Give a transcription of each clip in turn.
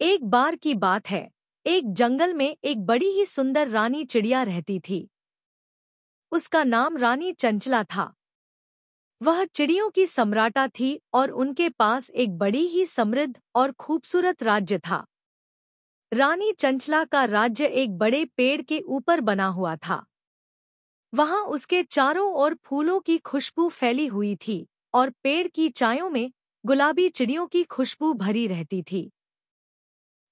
एक बार की बात है एक जंगल में एक बड़ी ही सुंदर रानी चिड़िया रहती थी उसका नाम रानी चंचला था वह चिड़ियों की सम्राटा थी और उनके पास एक बड़ी ही समृद्ध और खूबसूरत राज्य था रानी चंचला का राज्य एक बड़े पेड़ के ऊपर बना हुआ था वहां उसके चारों ओर फूलों की खुशबू फैली हुई थी और पेड़ की चायों में गुलाबी चिड़ियों की खुशबू भरी रहती थी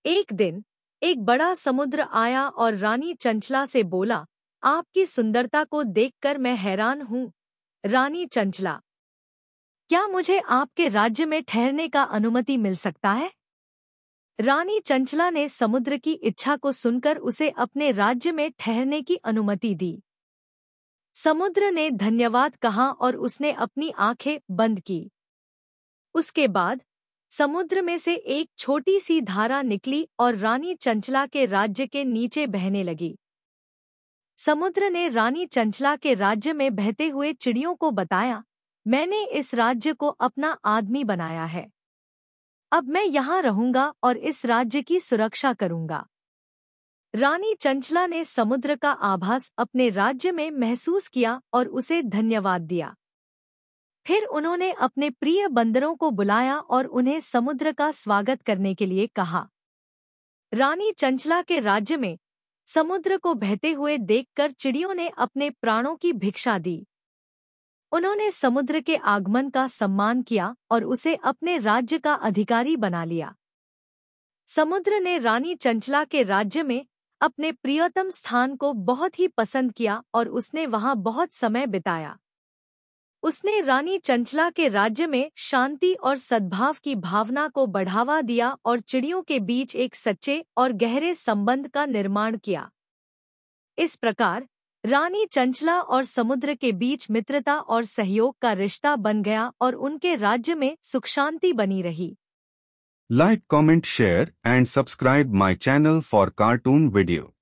एक दिन एक बड़ा समुद्र आया और रानी चंचला से बोला आपकी सुंदरता को देखकर मैं हैरान हूँ रानी चंचला क्या मुझे आपके राज्य में ठहरने का अनुमति मिल सकता है रानी चंचला ने समुद्र की इच्छा को सुनकर उसे अपने राज्य में ठहरने की अनुमति दी समुद्र ने धन्यवाद कहा और उसने अपनी आंखें बंद की उसके बाद समुद्र में से एक छोटी सी धारा निकली और रानी चंचला के राज्य के नीचे बहने लगी समुद्र ने रानी चंचला के राज्य में बहते हुए चिड़ियों को बताया मैंने इस राज्य को अपना आदमी बनाया है अब मैं यहाँ रहूंगा और इस राज्य की सुरक्षा करूंगा रानी चंचला ने समुद्र का आभास अपने राज्य में महसूस किया और उसे धन्यवाद दिया फिर उन्होंने अपने प्रिय बंदरों को बुलाया और उन्हें समुद्र का स्वागत करने के लिए कहा रानी चंचला के राज्य में समुद्र को बहते हुए देखकर चिड़ियों ने अपने प्राणों की भिक्षा दी उन्होंने समुद्र के आगमन का सम्मान किया और उसे अपने राज्य का अधिकारी बना लिया समुद्र ने रानी चंचला के राज्य में अपने प्रियतम स्थान को बहुत ही पसंद किया और उसने वहां बहुत समय बिताया उसने रानी चंचला के राज्य में शांति और सद्भाव की भावना को बढ़ावा दिया और चिड़ियों के बीच एक सच्चे और गहरे संबंध का निर्माण किया इस प्रकार रानी चंचला और समुद्र के बीच मित्रता और सहयोग का रिश्ता बन गया और उनके राज्य में सुख शांति बनी रही like comment share and subscribe my channel for cartoon video